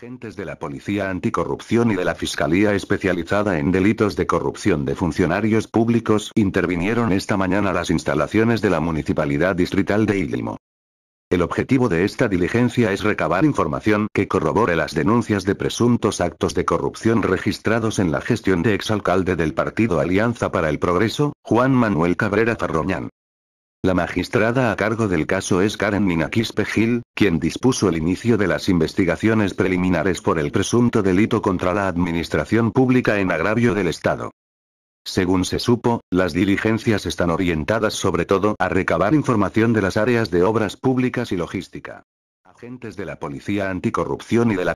agentes de la Policía Anticorrupción y de la Fiscalía Especializada en Delitos de Corrupción de Funcionarios Públicos intervinieron esta mañana las instalaciones de la Municipalidad Distrital de Ilimo. El objetivo de esta diligencia es recabar información que corrobore las denuncias de presuntos actos de corrupción registrados en la gestión de exalcalde del partido Alianza para el Progreso, Juan Manuel Cabrera Farroñán. La magistrada a cargo del caso es Karen Minakispe Gil, quien dispuso el inicio de las investigaciones preliminares por el presunto delito contra la administración pública en agravio del Estado. Según se supo, las diligencias están orientadas sobre todo a recabar información de las áreas de obras públicas y logística. Agentes de la Policía Anticorrupción y de la